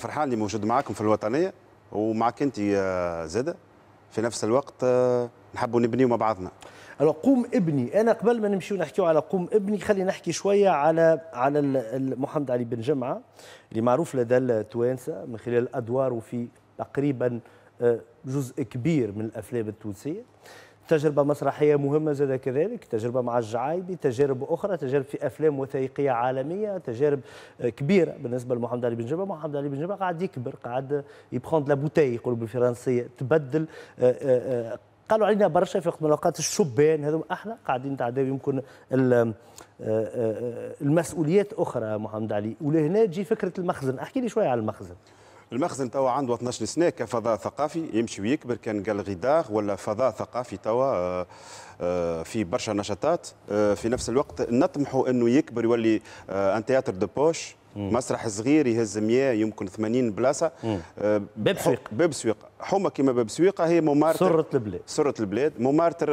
فرحان اللي موجود معاكم في الوطنيه ومعك انت زاده في نفس الوقت آه، نحبوا نبنيو مع بعضنا الو قوم ابني انا قبل ما نمشيو نحكيو على قوم ابني خلينا نحكي شويه على على محمد علي بن جمعه اللي معروف لدى التوانسه من خلال ادواره في تقريبا آه، جزء كبير من الافلام التونسيه تجربة مسرحية مهمة زاد كذلك تجربة مع الجعايبي تجارب أخرى تجارب في أفلام وثائقية عالمية تجارب آه، كبيرة بالنسبة لمحمد علي بن جبل محمد علي بن جبل قاعد يكبر قاعد يبخوند لابوتاي يقولوا بالفرنسية تبدل آه، آه، قالوا علينا برشا في وقت من الاوقات الشبان هذوما احنا قاعدين نتعداو يمكن المسؤوليات اخرى محمد علي ولهنا تجي فكره المخزن احكي لي شويه على المخزن المخزن توا عنده 12 سنه كفضاء ثقافي يمشي ويكبر كان قال غدار ولا فضاء ثقافي توا آه، آه، في برشا نشاطات آه، في نفس الوقت نطمحوا انه يكبر يولي ان تياتر دو بوش مسرح صغير يهز 100 يمكن 80 بلاصه آه، باب سويق باب سويق حومه كيما باب سويقه هي ممارتر سره البلاد سره البلاد ممارتر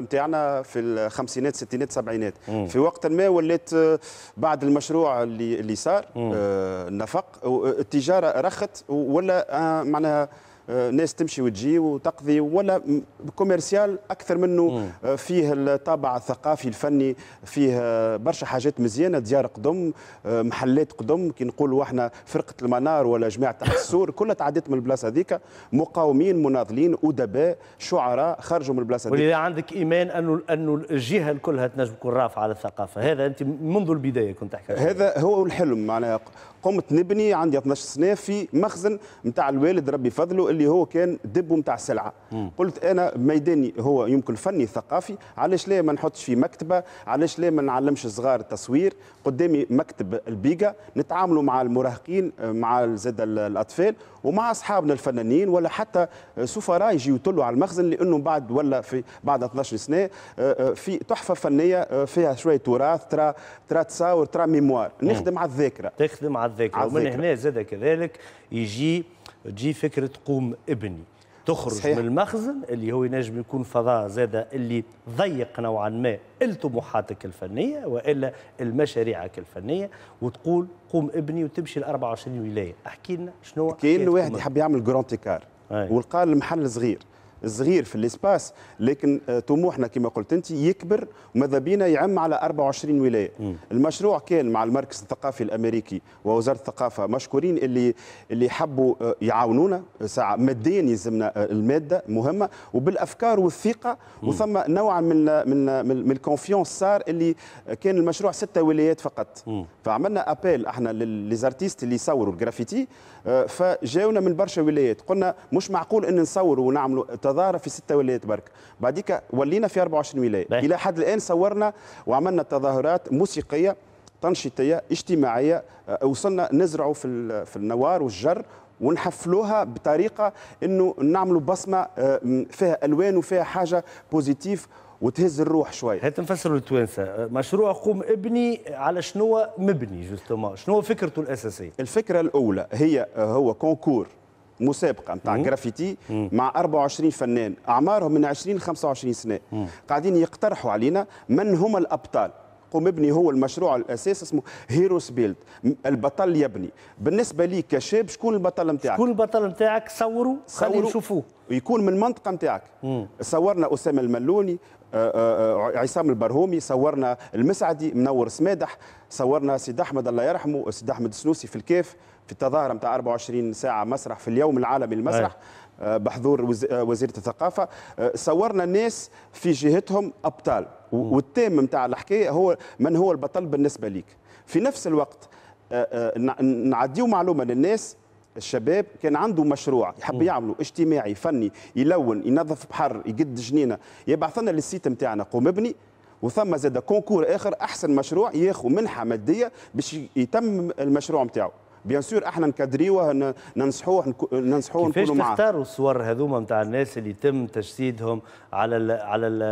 نتاعنا آه، في الخمسينات ستينات سبعينات مم. في وقت ما ولات آه، بعد المشروع اللي اللي صار النفق نفق التجاره رخت ولا معناها آه، ناس تمشي وتجي وتقضي ولا كوميرسيال اكثر منه آه، فيه الطابع الثقافي الفني فيه آه، برشا حاجات مزيانه ديار قدم محلات قدم كي نقولوا احنا فرقه المنار ولا جماعه تحت السور كلها تعديت من البلاصه هذيك مقاومين مناضلين ادباء شعراء خرجوا من البلاصه هذيك ولذا عندك ايمان انه انه الجهه كلها تنجم تكون رافعه على الثقافه هذا انت منذ البدايه كنت تحكي هذا هو الحلم معناها قمت نبني عندي 12 سنه في مخزن نتاع الوالد ربي فضله اللي هو كان دبو نتاع السلعه قلت انا ميداني هو يمكن فني ثقافي علاش لا ما نحطش في مكتبه علاش لا ما نعلمش الصغار التصوير قدامي مكتب البيجا نتعاملوا مع المراهقين مع زاد الاطفال ومع اصحابنا الفنانين ولا حتى سفراء يجي يطلوا على المخزن لانه بعد ولا في بعد 12 سنه آه، آه، في تحفه فنيه آه، فيها شويه تراث ترا ترا تصاور ترا ميموار نخدم على الذاكره تخدم على الذاكره ومن هنا زاد كذلك يجي تجي فكره قوم ابني تخرج صحيح. من المخزن اللي هو ينجم يكون فضاء زاد اللي ضيق نوعا ما الطموحاتك الفنيه والا المشاريعك الفنيه وتقول قوم ابني وتمشي ل 24 ولايه احكي لنا شنو كاين واحد يحب يعمل جرانتيكار ولقى المحل صغير صغير في الاسباس لكن آه، طموحنا كما قلت انت يكبر وماذا بينا يعم على 24 ولايه المشروع كان مع المركز الثقافي الامريكي ووزاره الثقافه مشكورين اللي اللي حبوا آه، يعاونونا آه، ساعه ماديا يلزمنا الماده مهمه وبالافكار والثقه وثم نوع من من من الكونفيونس صار اللي كان المشروع ستة ولايات فقط فعملنا ابيل احنا ليزارتيست اللي يصوروا الجرافيتي فجاونا من برشا ولايات قلنا مش معقول ان نصوروا ونعملوا تظاهره في ستة ولايات برك بعديك ولينا في 24 ولايه بيه. الى حد الان صورنا وعملنا تظاهرات موسيقيه تنشيطيه اجتماعيه آه، وصلنا نزرعوا في في النوار والجر ونحفلوها بطريقه انه نعملوا بصمه آه، فيها الوان وفيها حاجه بوزيتيف وتهز الروح شوي هات نفسروا للتوانسه مشروع قوم ابني على شنو مبني جوستومون شنو فكرته الاساسيه الفكره الاولى هي هو كونكور مسابقه نتاع جرافيتي مع 24 فنان اعمارهم من 20 ل 25 سنه مم. قاعدين يقترحوا علينا من هما الابطال قوم ابني هو المشروع الاساس اسمه هيروس بيلد البطل يبني بالنسبه لي كشاب شكون البطل نتاعك شكون البطل نتاعك صوروا خلينا نشوفوه يكون من المنطقه نتاعك صورنا اسامه الملوني آه، آه، آه، عصام البرهومي صورنا المسعدي منور سمادح صورنا سيد احمد الله يرحمه سيد احمد السنوسي في الكيف في التظاهره نتاع 24 ساعه مسرح في اليوم العالمي للمسرح بحضور وزيره الثقافه صورنا الناس في جهتهم ابطال والتام متاع الحكايه هو من هو البطل بالنسبه ليك في نفس الوقت نعديو معلومه للناس الشباب كان عنده مشروع يحب يعمله اجتماعي فني يلون ينظف بحر يقد جنينه يبعث لنا للسيت نتاعنا قوم ابني وثم زاد كونكور اخر احسن مشروع ياخذ منحه ماديه باش يتم المشروع نتاعو بيان سور احنا نكادريوه ننصحوه ننصحوه معاه كيفاش تختاروا الصور هذوما نتاع الناس اللي يتم تجسيدهم على الـ على الـ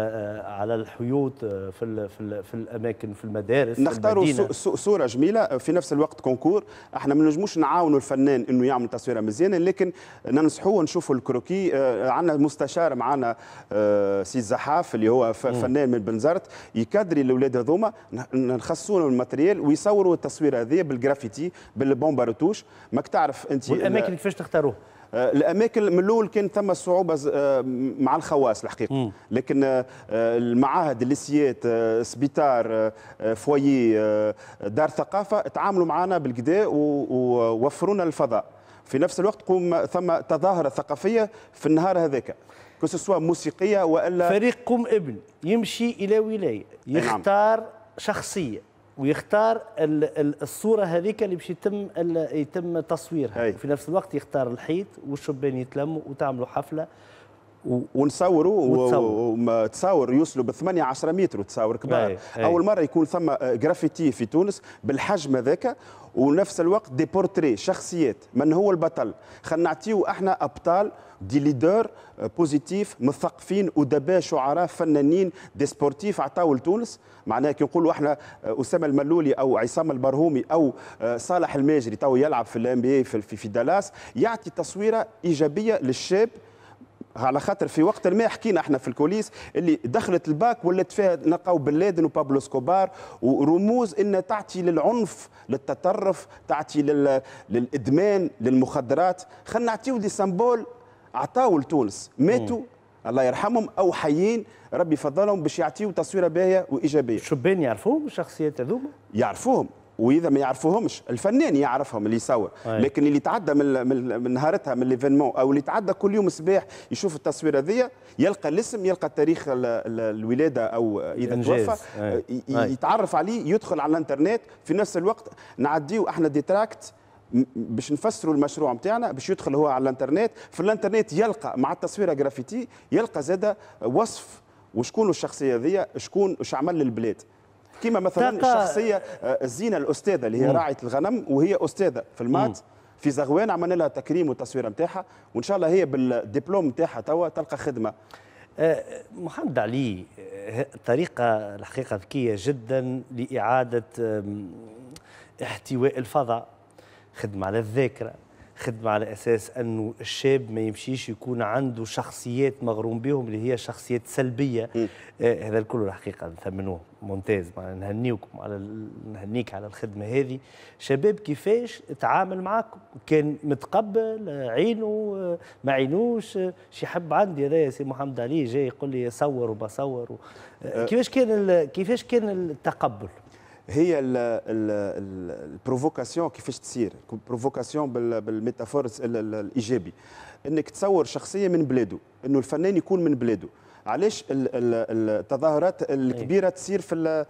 على الحيوط آه، في الـ في, الـ في الاماكن في المدارس نختاروا صوره جميله آه، في نفس الوقت كونكور احنا ما نجموش نعاونوا الفنان انه يعمل تصويره مزيانه لكن ننصحوه نشوفوا الكروكي آه، عندنا مستشار معنا سي الزحاف اللي هو فنان من بنزرت يكادري الاولاد هذوما نخصوا الماتريال ويصوروا التصويره هذه بالجرافيتي بالبومبا ما ماك تعرف انت والاماكن كيفاش تختاروه آه، الاماكن من الاول كان ثم صعوبه آه، مع الخواص الحقيقه لكن آه، المعاهد الليسيات سبيتار فوي دار ثقافه تعاملوا معنا بالكدا ووفرونا الفضاء في نفس الوقت قوم ثم تظاهره ثقافيه في النهار هذاك كسوا موسيقيه والا فريقكم ابن يمشي الى ولايه نعم. يختار شخصيه ويختار الصوره هذيك اللي باش يتم يتم تصويرها وفي نفس الوقت يختار الحيط والشبان يتلموا وتعملوا حفله ونصوروا وتصاور يوصلوا ب 8 10 متر وتصاور كبار أي أي. اول مره يكون ثم جرافيتي في تونس بالحجم هذاك ونفس الوقت دي بورتري شخصيات من هو البطل خلينا نعطيو احنا ابطال دي ليدر بوزيتيف مثقفين ادباء شعراء فنانين دي سبورتيف عطاو لتونس معناها كي نقولوا احنا آه، اسامه الملولي او عصام البرهومي او آه، صالح الماجري تو يلعب في الام بي في دالاس يعطي تصويره ايجابيه للشاب على خاطر في وقت ما حكينا احنا في الكوليس اللي دخلت الباك ولات فيها نلقاو بن لادن وبابلو سكوبار ورموز ان تعطي للعنف للتطرف تعطي لل... للادمان للمخدرات خلينا نعطيو دي سامبول عطاو لتونس ماتوا الله يرحمهم او حيين ربي فضلهم باش يعطيو تصويره باهيه وايجابيه. الشبان يعرفوهم الشخصيات هذوما؟ يعرفوهم واذا ما يعرفوهمش الفنان يعرفهم اللي يصور لكن اللي تعدى من من نهارتها من ليفينمون او اللي تعدى كل يوم صباح يشوف التصويره هذيا يلقى الاسم يلقى تاريخ الولاده او اذا توفى يتعرف عليه يدخل على الانترنت في نفس الوقت نعديو احنا ديتراكت باش نفسروا المشروع نتاعنا باش يدخل هو على الانترنت في الانترنت يلقى مع التصويره جرافيتي يلقى زاده وصف وشكون الشخصيه هذيا شكون وش عمل للبلاد كما مثلا تقى... الشخصيه آه، الزينة الاستاذه اللي هي راعيه الغنم وهي استاذه في المات مم. في زغوان عملنا لها تكريم وتصوير نتاعها وان شاء الله هي بالدبلوم نتاعها توا تلقى خدمه آه، محمد علي آه، طريقة الحقيقة ذكية جدا لإعادة احتواء الفضاء خدمة على الذاكرة خدمه على اساس انه الشاب ما يمشيش يكون عنده شخصيات مغروم بهم اللي هي شخصيات سلبيه آه هذا الكل الحقيقه نثمنوه ممتاز نهنيكم على نهنيك على الخدمه هذه شباب كيفاش تعامل معاكم كان متقبل عينه آه، ما عينوش آه، شي حب عندي هذا سي محمد علي جاي يقول لي صور وبصور و... آه، كيفاش كان ال... كيفاش كان التقبل هي البروفوكاسيون كيفاش تصير بروفوكاسيون بالميتافور الايجابي انك تصور شخصيه من بلاده انه الفنان يكون من بلاده علاش التظاهرات الكبيره إيه. تصير في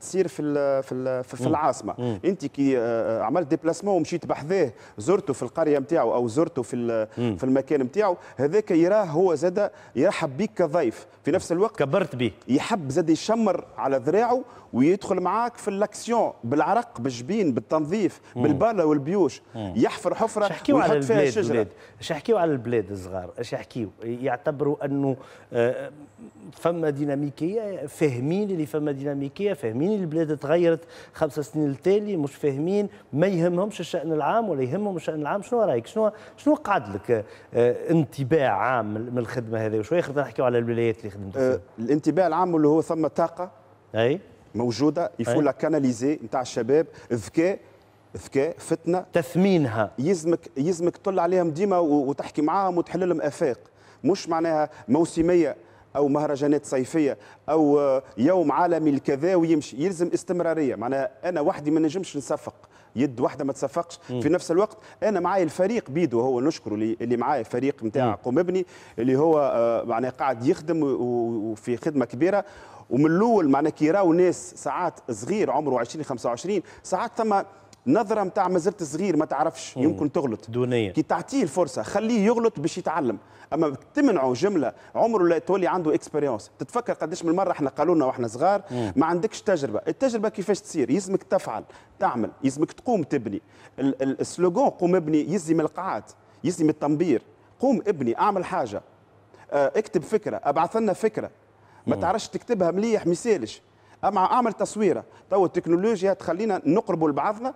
تصير في الـ في الـ في العاصمه مم. انت كي آه، آه، عملت ديبلاسمون ومشيت بحذاه زرته في القريه نتاعو او زرته في في المكان نتاعو هذاك يراه هو زاد يرحب بيك كضيف في نفس الوقت كبرت بيه يحب زاد يشمر على ذراعه ويدخل معاك في الاكسيون بالعرق بالجبين بالتنظيف بالبالا والبيوش يحفر حفره ويحط فيها شجره اش يحكيو على البلاد الصغار اش يحكيو يعتبروا انه آه، فما ديناميكيه فاهمين اللي فما ديناميكيه فاهمين البلاد تغيرت خمس سنين التالي مش فاهمين ما يهمهمش الشان العام ولا يهمهم الشان العام شنو رايك شنو شنو قعد لك آه، انطباع عام من الخدمه هذه وشويه خاطر نحكيو على الولايات اللي خدمت فيها آه، الانطباع العام اللي هو ثم طاقه اي موجوده يفو لا كاناليزي نتاع الشباب ذكاء ذكاء فتنه تثمينها يلزمك يلزمك تطل عليهم ديما وتحكي معاهم وتحل لهم افاق مش معناها موسميه او مهرجانات صيفيه او يوم عالمي الكذا ويمشي يلزم استمراريه معناها انا وحدي ما نجمش نصفق يد واحده ما تصفقش في نفس الوقت انا معايا الفريق بيدو هو نشكره اللي معايا فريق نتاع ابني اللي هو آه، معناه قاعد يخدم وفي خدمه كبيره ومن الاول معناه كي ناس ساعات صغير عمره 20 25 ساعات ثم نظره نتاع مازلت صغير ما تعرفش يمكن تغلط دونية. كي تعطيه الفرصه خليه يغلط باش يتعلم اما تمنعه جمله عمره لا تولي عنده اكسبيريونس تتفكر قداش من مره احنا قالوا لنا واحنا صغار ما عندكش تجربه التجربه كيفاش تصير يلزمك تفعل تعمل يلزمك تقوم تبني السلوغون قوم ابني يلزم القاعات من التنبير قوم ابني اعمل حاجه آه، اكتب فكره ابعث لنا فكره ما تعرفش تكتبها مليح ما يسالش اما اعمل تصويره تو التكنولوجيا تخلينا نقربوا لبعضنا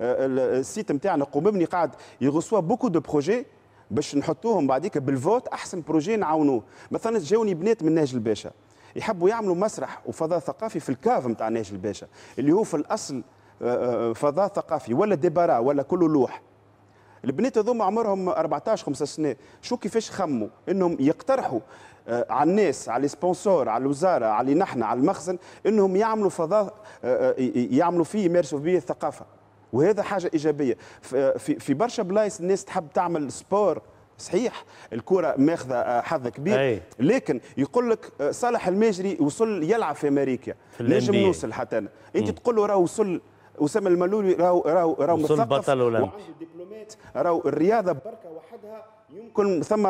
آه، السيت نتاعنا قممني قاعد يغسوا بوكو دو بروجي باش نحطوهم بعديك بالفوت احسن بروجي نعاونوه مثلا جاوني بنات من ناجل الباشا يحبوا يعملوا مسرح وفضاء ثقافي في الكاف نتاع ناجل الباشا اللي هو في الاصل آه، آه، فضاء ثقافي ولا ديبارا ولا كله لوح البنات هذوما عمرهم 14 15 سنه شو كيفاش خموا انهم يقترحوا على الناس على السبونسور على الوزاره على نحن على المخزن انهم يعملوا فضاء يعملوا فيه يمارسوا فيه الثقافه وهذا حاجه ايجابيه في برشا بلايص الناس تحب تعمل سبور صحيح الكره ماخذه آه، حظ كبير أي. لكن يقول لك آه، صالح الماجري وصل يلعب في امريكا نجم نوصل حتى انا انت تقول له راه وصل اسامه الملولي راهو راهو راهو مثقف بطل وعنده دبلومات راهو الرياضه بركه وحدها يمكن ثم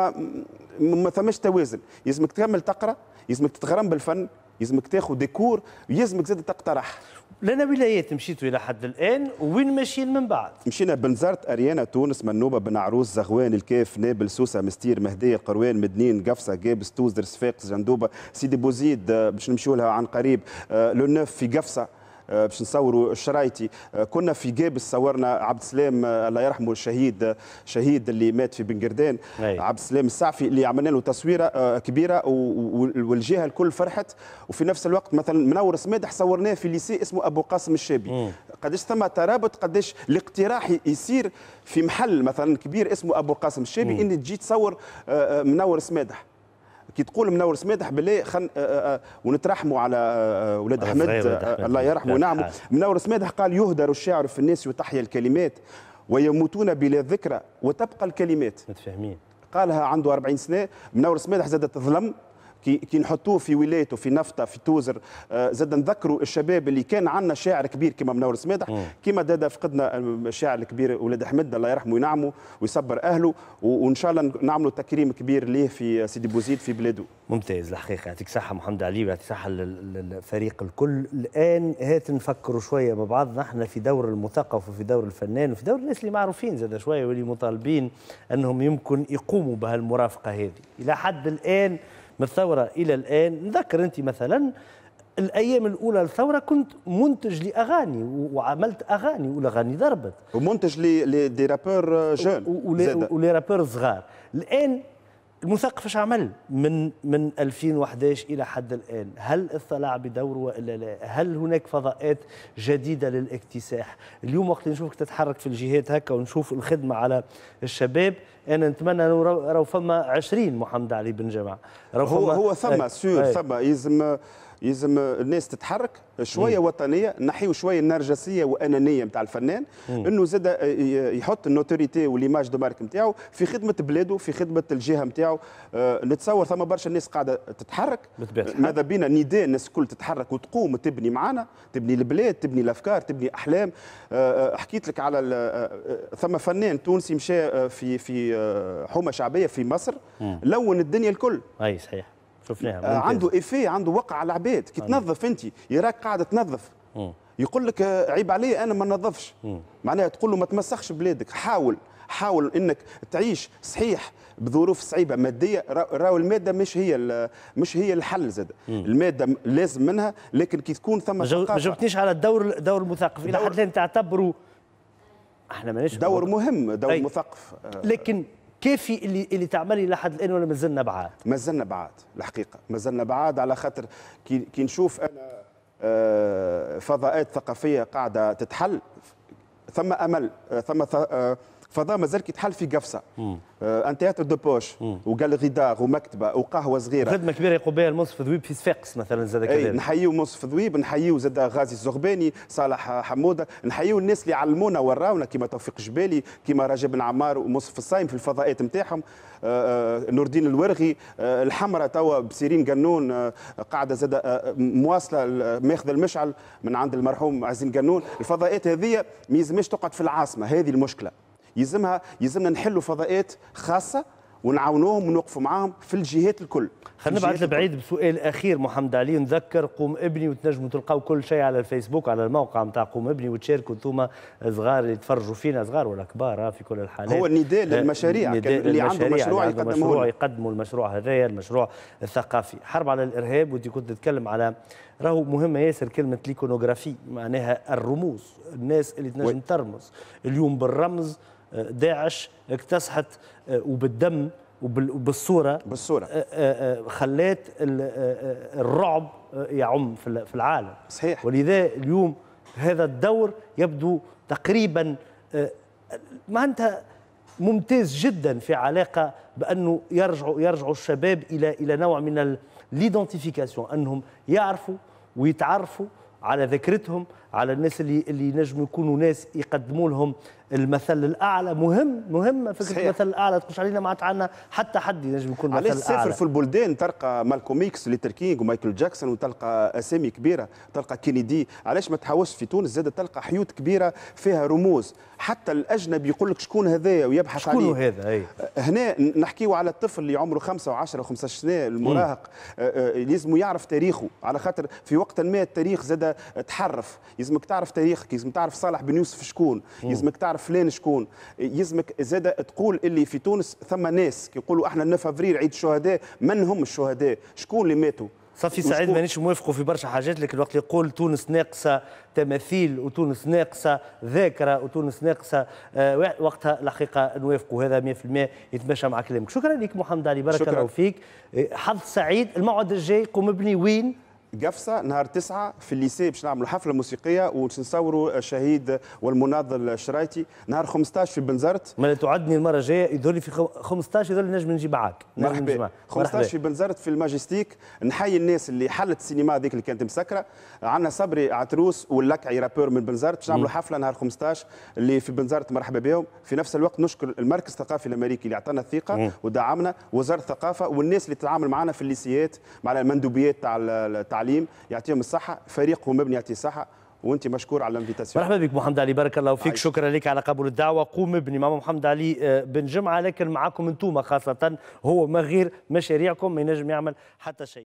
ما ثماش توازن لازمك تكمل تقرا لازمك تتغرم بالفن لازمك تاخذ ديكور لازمك زاد تقترح لنا ولايات مشيتوا الى حد الان وين ماشيين من بعد؟ مشينا بنزرت اريانا تونس منوبه بن عروس زغوان الكاف نابل سوسه مستير مهديه قروان مدنين قفصه جابس توزر صفاقس جندوبه سيدي بوزيد باش نمشيو لها عن قريب آه، لو نوف في قفصه باش آه، نصوروا الشرايتي آه، كنا في جابس صورنا عبد السلام آه، الله يرحمه الشهيد شهيد اللي مات في بن عبد السلام السعفي اللي عملنا له تصويره كبيره والجهه الكل فرحت وفي نفس الوقت مثلا منور سمادح صورناه في ليسي اسمه ابو قاسم الشابي قداش ثم ترابط قداش الاقتراح يصير في محل مثلا كبير اسمه ابو قاسم الشابي ان تجي تصور منور سمادح كي تقول منور سمادح بالله خن آه، آه، آه، ونترحموا على ولاد احمد الله يرحمه ونعمه منور سمادح قال يهدر الشعر في الناس وتحيا الكلمات ويموتون بلا ذكرى وتبقى الكلمات متفاهمين قالها عنده 40 سنه منور سمادح زادت ظلم كي, كي نحطوه في ولايته في نفطه في توزر آه، زاد نذكروا الشباب اللي كان عندنا شاعر كبير كما منور سمادح كما دادا فقدنا الشاعر الكبير ولاد حمد الله يرحمه وينعمه ويصبر اهله وان شاء الله نعملوا تكريم كبير ليه في سيدي بوزيد في بلاده ممتاز الحقيقه يعطيك صحه محمد علي ويعطيك صحه للفريق الكل الان هات نفكروا شويه مع بعضنا احنا في دور المثقف وفي دور الفنان وفي دور الناس اللي معروفين زاد شويه واللي مطالبين انهم يمكن يقوموا بهالمرافقه هذه الى حد الان من الثوره الى الان نذكر انت مثلا الايام الاولى للثوره كنت منتج لاغاني وعملت اغاني والاغاني ضربت ومنتج لي رابور جون ولي رابور صغار الان المثقف اش عمل من من 2011 الى حد الان هل اطلع بدوره والا لا هل هناك فضاءات جديده للاكتساح اليوم وقت نشوفك تتحرك في الجهات هكا ونشوف الخدمه على الشباب انا نتمنى انه راهو فما 20 محمد علي بن جماعه هو هو ثم سور ثم يلزم يلزم الناس تتحرك شويه مم. وطنيه نحيو شويه النرجسيه وانانيه نتاع الفنان انه زاد يحط النوتوريتي وليماج دو مارك نتاعو في خدمه بلاده في خدمه الجهه نتاعو آه، نتصور ثم برشا الناس قاعده تتحرك ماذا بينا نداء الناس الكل تتحرك وتقوم وتبني معنا تبني البلاد تبني الافكار تبني احلام آه، آه، حكيت لك على ثم فنان تونسي مشى في في آه، حومه شعبيه في مصر لون الدنيا الكل اي صحيح شفناها آه، عنده ايفي عنده وقع على العباد كي تنظف انت يراك قاعد تنظف يقول لك آه، عيب علي انا ما ننظفش معناها تقول له ما تمسخش بلادك حاول حاول انك تعيش صحيح بظروف صعيبه ماديه راهو الماده مش هي مش هي الحل زاد الماده لازم منها لكن كي تكون ثم ما جاوبتنيش على الدور دور المثقف الى حد الان تعتبروا احنا ماناش دور مهم دور أي. مثقف لكن كيف اللي اللي تعملي لحد الان ولا مازلنا بعاد؟ مازلنا بعاد الحقيقه مازلنا بعاد على خاطر كي, كي نشوف انا آه، فضاءات ثقافيه قاعده تتحل ثم امل آه، ثم آه، فضاء مازال كيتحل في قفصه آه، ان تياتر دو بوش وجاليري دار ومكتبه وقهوه صغيره خدمه كبيره يقوم بها المنصف ذويب في صفاقس مثلا زاد كذلك نحييو منصف ذويب نحييو زاد غازي الزغباني صالح حموده نحييو الناس اللي علمونا وراونا كما توفيق جبالي كما رجب بن عمار ومنصف الصايم في الفضاءات نتاعهم آه، آه، نور الدين الورغي الحمراء توا بسيرين قنون قاعده زاد مواصله ماخذ المشعل من عند المرحوم عزين قنون الفضاءات هذه ما يلزمش تقعد في العاصمه هذه المشكله يلزمها يلزمنا نحلوا فضاءات خاصه ونعاونوهم ونوقفوا معاهم في الجهات الكل خلينا نبعد لبعيد بسؤال اخير محمد علي نذكر قوم ابني وتنجموا تلقاو كل شيء على الفيسبوك على الموقع نتاع قوم ابني وتشاركوا انتوما صغار اللي تفرجوا فينا صغار ولا كبار آه، في كل الحالات هو النداء آه، للمشاريع اللي عنده مشروع يقدم مشروع يقدموا المشروع هذايا المشروع الثقافي حرب على الارهاب وانت كنت تتكلم على راهو مهمه ياسر كلمه ليكونوغرافي معناها الرموز الناس اللي تنجم ترمز اليوم بالرمز داعش اكتسحت آه، وبالدم وبالصوره بالصوره آه، آه، خلات الرعب يعم في العالم صحيح ولذا اليوم هذا الدور يبدو تقريبا معناتها ممتاز جدا في علاقه بانه يرجعوا يرجعوا الشباب الى الى نوع من ليدونتيفيكاسيون انهم يعرفوا ويتعرفوا على ذاكرتهم على الناس اللي اللي ينجموا يكونوا ناس يقدموا لهم المثل الاعلى مهم مهم فكره صحيح. المثل الاعلى تقولش علينا معناتها عندنا حتى حد ينجم يكون مثل اعلى سافر في البلدان تلقى مالكوم اكس ليتر كينغ ومايكل جاكسون وتلقى اسامي كبيره تلقى كينيدي علاش ما تحوس في تونس زاد تلقى حيوط كبيره فيها رموز حتى الاجنبي يقول لك شكون هذا ويبحث شكون عليه شكون هذا أي. هنا نحكيو على الطفل اللي عمره 5 و10 و15 سنه المراهق أه، أه، لازم يعرف تاريخه على خاطر في وقت ما التاريخ زاد تحرف يلزمك تعرف تاريخك يلزمك تعرف صالح بن يوسف شكون يلزمك تعرف فلان شكون يلزمك زاد تقول اللي في تونس ثم ناس كيقولوا احنا 9 افريل عيد الشهداء من هم الشهداء شكون اللي ماتوا صافي سعيد مانيش موافقه في برشا حاجات لكن الوقت يقول تونس ناقصه تماثيل وتونس ناقصه ذاكره وتونس ناقصه آه، وقتها الحقيقه نوافقه هذا 100% يتماشى مع كلامك شكرا لك محمد علي بارك الله فيك آه، حظ سعيد الموعد الجاي قم ابني وين قفصه نهار تسعة في الليسي باش نعملوا حفله موسيقيه ونصوروا الشهيد والمناضل الشرايتي نهار 15 في بنزرت ما تعدني المره الجايه يظهر لي في 15 يظهر نجم نجي معاك مرحبا 15 في بنزرت في الماجستيك نحيي الناس اللي حلت السينما هذيك اللي كانت مسكره عندنا صبري عتروس واللكعي رابور من بنزرت باش نعملوا حفله نهار 15 اللي في بنزرت مرحبا بهم في نفس الوقت نشكر المركز الثقافي الامريكي اللي اعطانا الثقه مم. ودعمنا وزاره الثقافه والناس اللي تتعامل معنا في الليسيات مع المندوبيات تاع تاع التعليم يعطيهم الصحه فريقهم مبني يعطيه الصحه وانت مشكور على الانفيتاسيون مرحبا بك محمد علي بارك الله فيك شكرا لك على قبول الدعوه قوم ابني ماما محمد علي آه، بن جمعه لكن معاكم انتوما خاصه هو ما غير مشاريعكم ما ينجم يعمل حتى شيء